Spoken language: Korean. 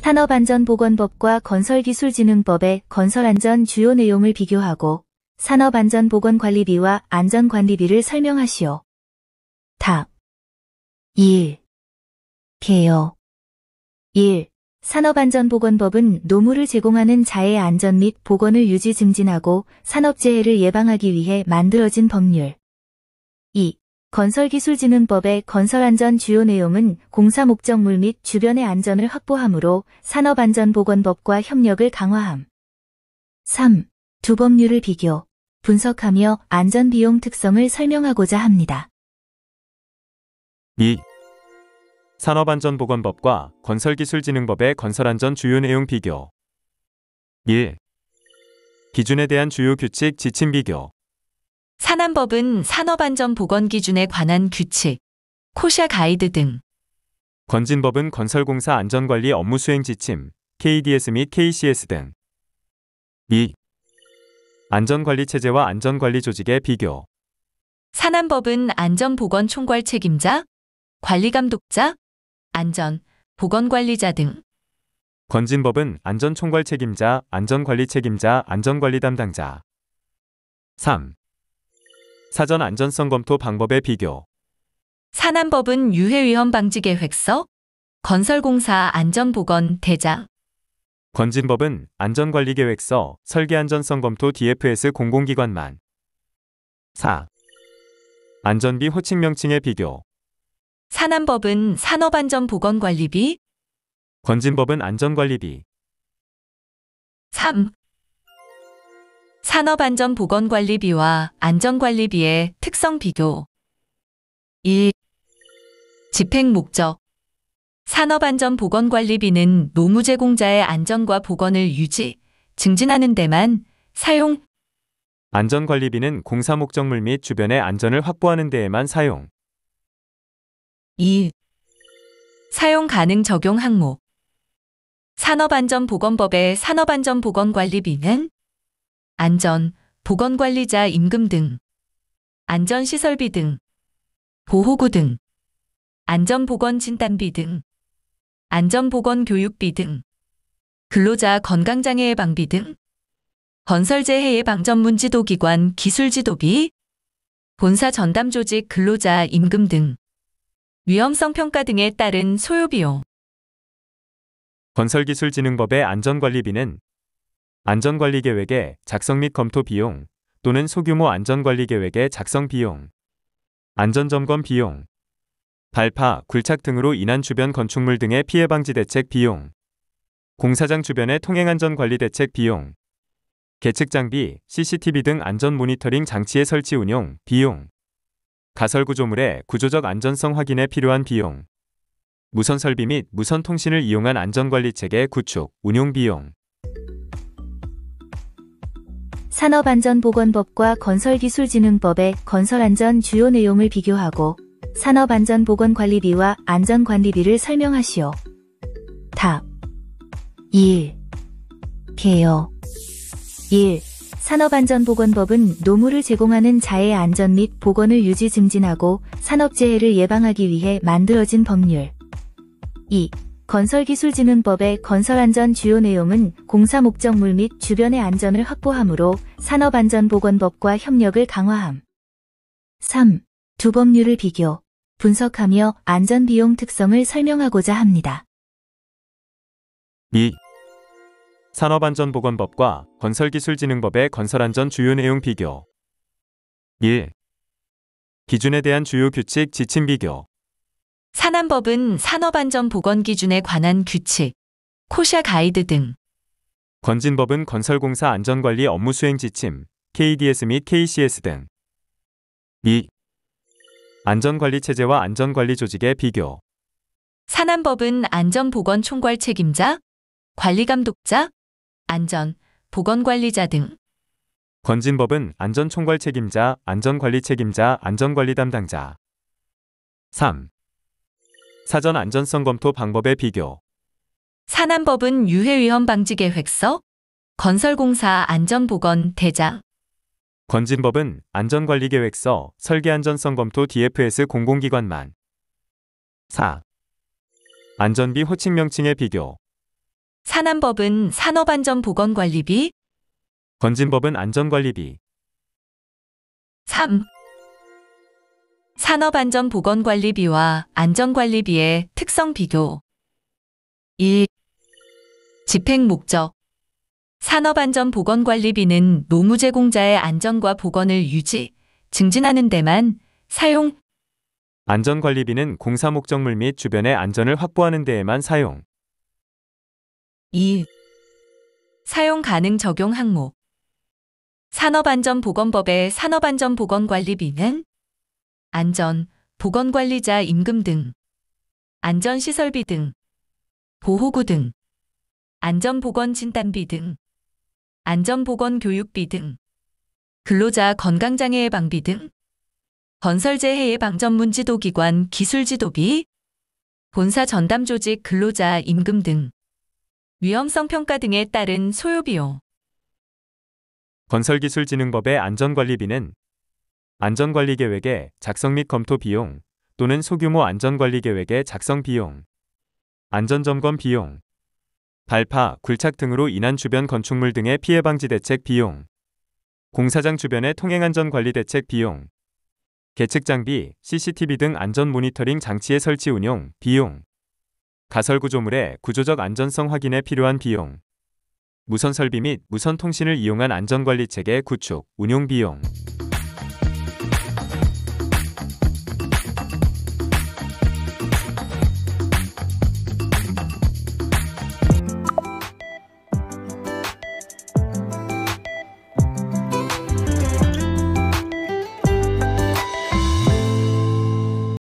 산업안전보건법과 건설기술진흥법의 건설안전 주요 내용을 비교하고 산업안전보건관리비와 안전관리비를 설명하시오. 답 1. 개요 1. 산업안전보건법은 노무를 제공하는 자의 안전 및 보건을 유지 증진하고 산업재해를 예방하기 위해 만들어진 법률. 건설기술진흥법의 건설안전 주요 내용은 공사 목적물 및 주변의 안전을 확보하므로 산업안전보건법과 협력을 강화함. 3. 두 법률을 비교, 분석하며 안전비용 특성을 설명하고자 합니다. 2. 산업안전보건법과 건설기술진흥법의 건설안전 주요 내용 비교 1. 기준에 대한 주요 규칙 지침 비교 산안법은 산업안전보건기준에 관한 규칙, 코샤 가이드 등 건진법은 건설공사 안전관리 업무 수행 지침, KDS 및 KCS 등. 2. 안전관리 체제와 안전관리 조직의 비교. 산안법은 안전보건 총괄 책임자, 관리감독자, 안전, 보건관리자 등 건진법은 안전 총괄 책임자, 안전관리 책임자, 안전관리 담당자. 3. 사전 안전성 검토 방법의 비교 산안법은 유해위험 방지 계획서, 건설공사 안전보건 대장, 건진법은 안전관리 계획서, 설계 안전성 검토 DFS 공공기관만 4. 안전비 호칭 명칭의 비교 산안법은 산업안전보건관리비, 건진법은 안전관리비 3. 산업안전보건관리비와 안전관리비의 특성 비교 1. 집행 목적 산업안전보건관리비는 노무 제공자의 안전과 보건을 유지, 증진하는 데만 사용 안전관리비는 공사 목적물 및 주변의 안전을 확보하는 데에만 사용 2. 사용 가능 적용 항목 산업안전보건법의 산업안전보건관리비는 안전, 보건관리자 임금 등, 안전시설비 등, 보호구 등, 안전보건진단비 등, 안전보건교육비 등, 근로자 건강장애 예방비 등, 건설재해 예방 전문지도기관 기술지도비, 본사 전담조직 근로자 임금 등, 위험성 평가 등에 따른 소요비용. 건설기술진흥법의 안전관리비는 안전관리 계획의 작성 및 검토 비용 또는 소규모 안전관리 계획의 작성 비용, 안전점검 비용, 발파, 굴착 등으로 인한 주변 건축물 등의 피해 방지 대책 비용, 공사장 주변의 통행 안전 관리 대책 비용, 계측 장비, CCTV 등 안전 모니터링 장치의 설치 운용 비용, 가설 구조물의 구조적 안전성 확인에 필요한 비용, 무선 설비 및 무선 통신을 이용한 안전관리체계 구축, 운용 비용, 산업안전보건법과 건설기술진흥법의 건설안전 주요 내용을 비교하고 산업안전보건관리비와 안전관리비를 설명하시오. 답 1. 개요 1. 산업안전보건법은 노무를 제공하는 자의 안전 및 보건을 유지 증진하고 산업재해를 예방하기 위해 만들어진 법률. 2. 건설기술진흥법의 건설안전 주요 내용은 공사 목적물 및 주변의 안전을 확보함으로 산업안전보건법과 협력을 강화함. 3. 두 법률을 비교, 분석하며 안전비용 특성을 설명하고자 합니다. 2. 산업안전보건법과 건설기술진흥법의 건설안전 주요 내용 비교 1. 기준에 대한 주요 규칙 지침 비교 산안법은 산업안전보건기준에 관한 규칙, 코샤 가이드 등 건진법은 건설공사 안전관리 업무 수행 지침, KDS 및 KCS 등. 2. 안전관리 체제와 안전관리 조직의 비교. 산안법은 안전보건 총괄 책임자, 관리감독자, 안전, 보건관리자 등 건진법은 안전 총괄 책임자, 안전관리 책임자, 안전관리 담당자. 3. 사전 안전성 검토 방법의 비교 산안법은 유해위험 방지 계획서, 건설공사 안전보건 대장, 건진법은 안전관리계획서, 설계안전성 검토 DFS 공공기관만 4. 안전비 호칭 명칭의 비교 산안법은 산업안전보건관리비, 건진법은 안전관리비 3. 산업안전보건관리비와 안전관리비의 특성 비교 1. 집행 목적 산업안전보건관리비는 노무 제공자의 안전과 보건을 유지, 증진하는 데만 사용 안전관리비는 공사 목적물 및 주변의 안전을 확보하는 데에만 사용 2. 사용 가능 적용 항목 산업안전보건법의 산업안전보건관리비는 안전, 보건관리자 임금 등, 안전시설비 등, 보호구 등, 안전보건진단비 등, 안전보건교육비 등, 근로자 건강장애 예방비 등, 건설재해 예방 전문지도기관 기술지도비, 본사 전담조직 근로자 임금 등, 위험성 평가 등에 따른 소요비용. 건설기술진흥법의 안전관리비는 안전관리 계획의 작성 및 검토 비용 또는 소규모 안전관리 계획의 작성 비용, 안전점검 비용, 발파, 굴착 등으로 인한 주변 건축물 등의 피해 방지 대책 비용, 공사장 주변의 통행안전관리 대책 비용, 계측 장비, CCTV 등 안전 모니터링 장치의 설치 운용 비용, 가설 구조물의 구조적 안전성 확인에 필요한 비용, 무선 설비 및 무선 통신을 이용한 안전관리 체계 구축, 운용 비용,